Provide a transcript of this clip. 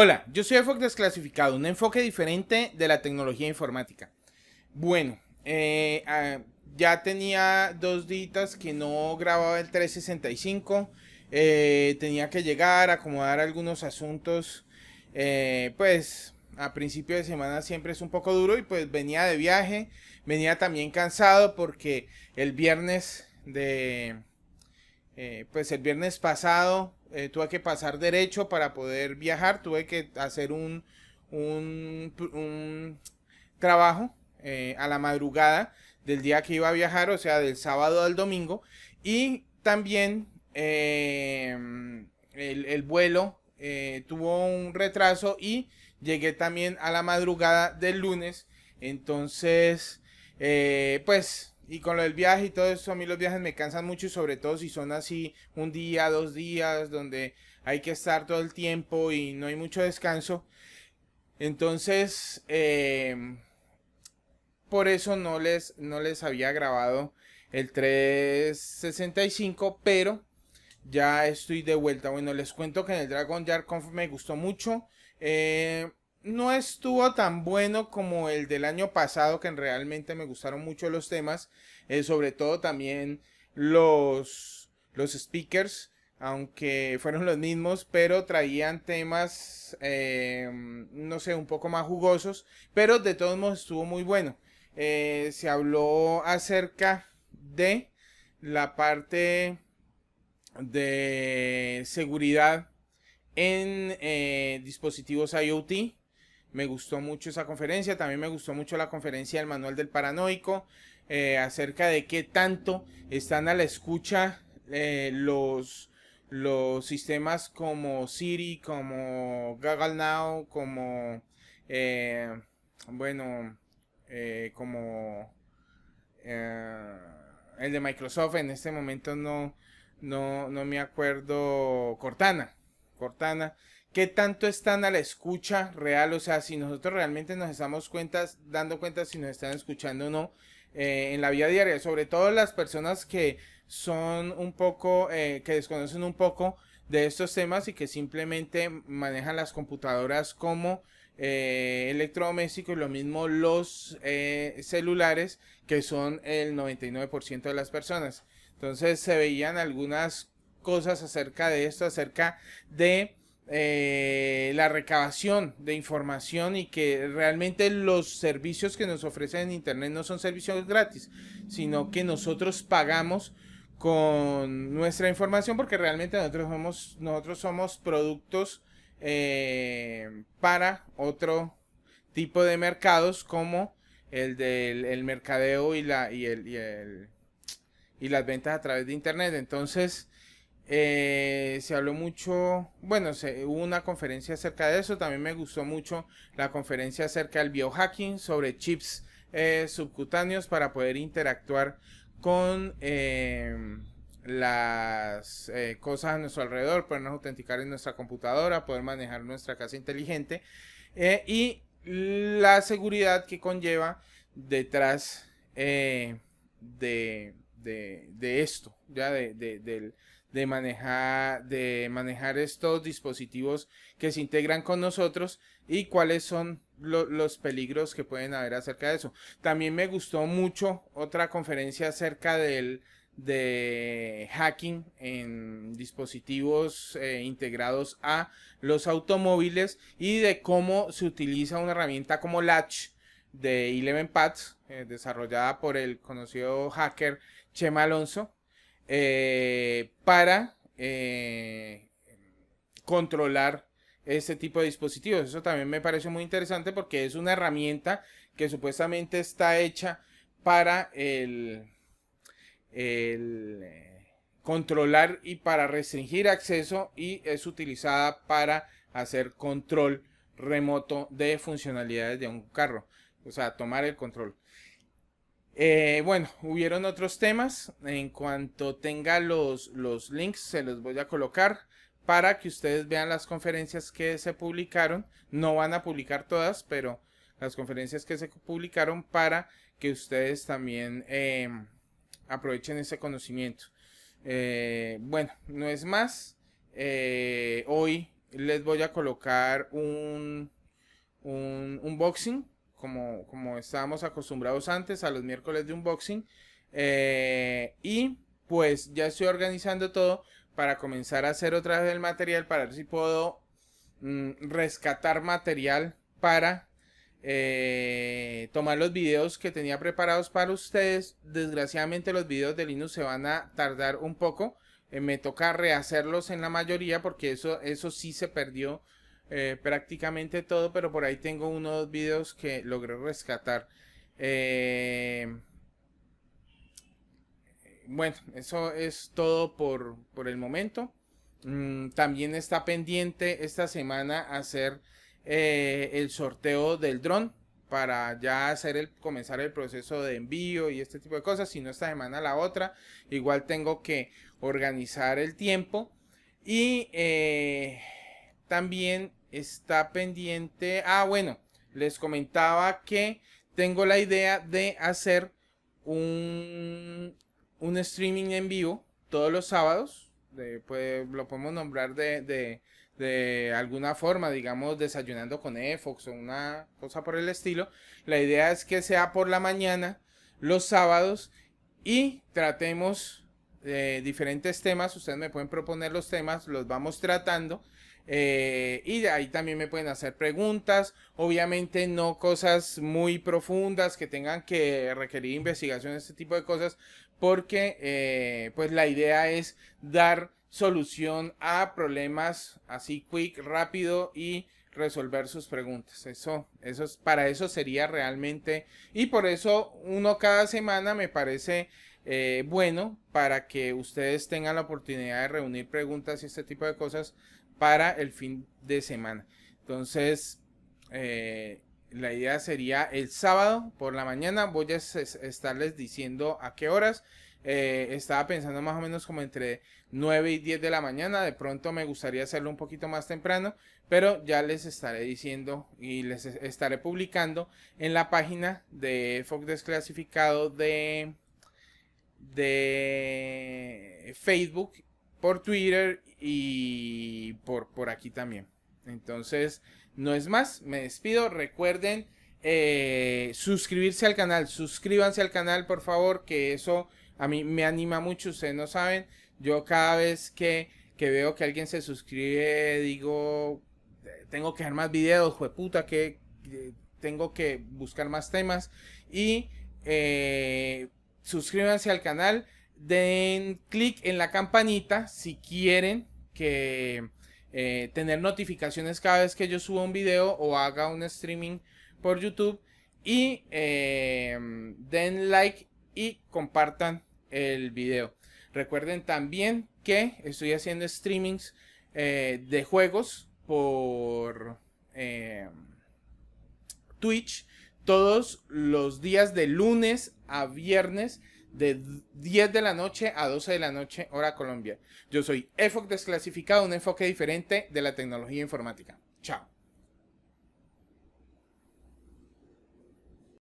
Hola, yo soy EFOC Desclasificado, un enfoque diferente de la tecnología informática. Bueno, eh, ah, ya tenía dos días que no grababa el 365. Eh, tenía que llegar, acomodar algunos asuntos. Eh, pues a principio de semana siempre es un poco duro y pues venía de viaje. Venía también cansado porque el viernes de... pues el viernes pasado eh, tuve que pasar derecho para poder viajar, tuve que hacer un, un, trabajo eh, a la madrugada del día que iba a viajar, o sea, del sábado al domingo, y también eh, el, el, vuelo tuvo un retraso y llegué también a la madrugada del lunes, entonces, pues y con lo del viaje y todo eso, a mí los viajes me cansan mucho, y sobre todo si son así un día, dos días, donde hay que estar todo el tiempo y no hay mucho descanso. Entonces, em, por eso no les, no les había grabado el 365, pero ya estoy de vuelta. Bueno, les cuento que en el Dragon Yard Conf me gustó mucho. Eh, no estuvo tan bueno como el del año pasado, que realmente me gustaron mucho los temas, eh, sobre todo también los, los speakers, aunque fueron los mismos, pero traían temas, em, no sé, un poco más jugosos, pero de todos modos estuvo muy bueno. Eh, se habló acerca de la parte de seguridad en eh, dispositivos IoT me gustó mucho esa conferencia, también me gustó mucho la conferencia del Manual del Paranoico, eh, acerca de qué tanto están a la escucha eh, los, los sistemas como Siri, como Google Now, como, eh, bueno, como el de Microsoft, en este momento no, no, no me acuerdo, Cortana, Cortana qué tanto están a la escucha real, o sea, si nosotros realmente nos estamos dando cuenta si nos están escuchando o no eh, en la vida diaria, sobre todo las personas que son un poco, eh, que desconocen un poco de estos temas y que simplemente manejan las computadoras como eh, electrodomésticos y lo mismo los celulares, que son el 99% de las personas. Entonces se veían algunas cosas acerca de esto, acerca de eh, la recabación de información y que realmente los servicios que nos ofrecen en Internet no son servicios gratis, sino que nosotros pagamos con nuestra información porque realmente nosotros somos, nosotros somos productos eh, para otro tipo de mercados como el del mercadeo y, la, y, y las ventas a través de Internet. Entonces, eh, se habló mucho, bueno, se, hubo una conferencia acerca de eso, también me gustó mucho la conferencia acerca del biohacking sobre chips eh, subcutáneos para poder interactuar con eh, las cosas a nuestro alrededor, podernos autenticar en nuestra computadora, poder manejar nuestra casa inteligente y la seguridad que conlleva detrás de, de, esto, ya de del de manejar, de manejar estos dispositivos que se integran con nosotros y cuáles son los peligros que pueden haber acerca de eso. También me gustó mucho otra conferencia acerca del de hacking en dispositivos eh, integrados a los automóviles y de cómo se utiliza una herramienta como Latch de 11 Pads eh, desarrollada por el conocido hacker Chema Alonso eh, para eh, controlar este tipo de dispositivos. Eso también me parece muy interesante porque es una herramienta que supuestamente está hecha para el eh, controlar y para restringir acceso y es utilizada para hacer control remoto de funcionalidades de un carro, o sea, tomar el control. Eh, bueno, hubieron otros temas. En cuanto tenga los, los links, se los voy a colocar para que ustedes vean las conferencias que se publicaron. No van a publicar todas, pero las conferencias que se publicaron para que ustedes también em, aprovechen ese conocimiento. Eh, bueno, no es más. Eh, hoy les voy a colocar un, un, como, estábamos acostumbrados antes a los miércoles de unboxing. Eh, y pues ya estoy organizando todo para comenzar a hacer otra vez el material, para ver si puedo mm, rescatar material para eh, tomar los videos que tenía preparados para ustedes. Desgraciadamente los videos de Linux se van a tardar un poco. Eh, me toca rehacerlos en la mayoría porque eso, eso sí se perdió eh, prácticamente todo, pero por ahí tengo unos vídeos videos que logré rescatar. Eh, bueno, eso es todo por, el momento. Mm, también está pendiente esta semana hacer eh, el sorteo del dron para ya hacer el comenzar el proceso de envío y este tipo de cosas, si no esta semana la otra, igual tengo que organizar el tiempo y también está pendiente. Ah, bueno, les comentaba que tengo la idea de hacer un, un streaming en vivo todos los sábados. Pues, lo podemos nombrar de, de, alguna forma, digamos, desayunando con Efox o una cosa por el estilo. La idea es que sea por la mañana, los sábados, y tratemos de eh, diferentes temas. Ustedes me pueden proponer los temas, los vamos tratando. Eh, y de ahí también me pueden hacer preguntas, obviamente no cosas muy profundas que tengan que requerir investigación, este tipo de cosas, porque eh, pues la idea es dar solución a problemas así quick, rápido y resolver sus preguntas. Eso, eso es, para eso sería realmente, y por eso uno cada semana me parece eh, bueno para que ustedes tengan la oportunidad de reunir preguntas y este tipo de cosas para el fin de semana. Entonces, eh, la idea sería el sábado por la mañana. Voy a estarles diciendo a qué horas. Eh, estaba pensando más o menos como entre 9 y 10 de la mañana. De pronto me gustaría hacerlo un poquito más temprano. Pero ya les estaré diciendo y les estaré publicando en la página de Fox Desclasificado de, de Facebook por Twitter y por, por aquí también. Entonces, no es más, me despido. Recuerden eh, suscribirse al canal, suscríbanse al canal por favor, que eso a mí me anima mucho, ustedes no saben. Yo cada vez que, que veo que alguien se suscribe, digo, tengo que hacer más videos, jueputa, que tengo que buscar más temas. Y eh, suscríbanse al canal den clic en la campanita si quieren que eh, tener notificaciones cada vez que yo suba un video o haga un streaming por YouTube y em, den like y compartan el video. Recuerden también que estoy haciendo streamings eh, de juegos por em, Twitch todos los días de lunes a viernes de 10 de la noche a 12 de la noche, hora Colombia. Yo soy EFOC Desclasificado, un enfoque diferente de la tecnología informática. Chao.